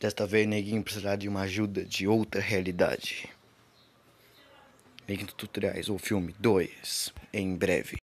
Desta vez, Neguinho precisará de uma ajuda de outra realidade. Neguinho Tutoriais, ou filme 2, em breve.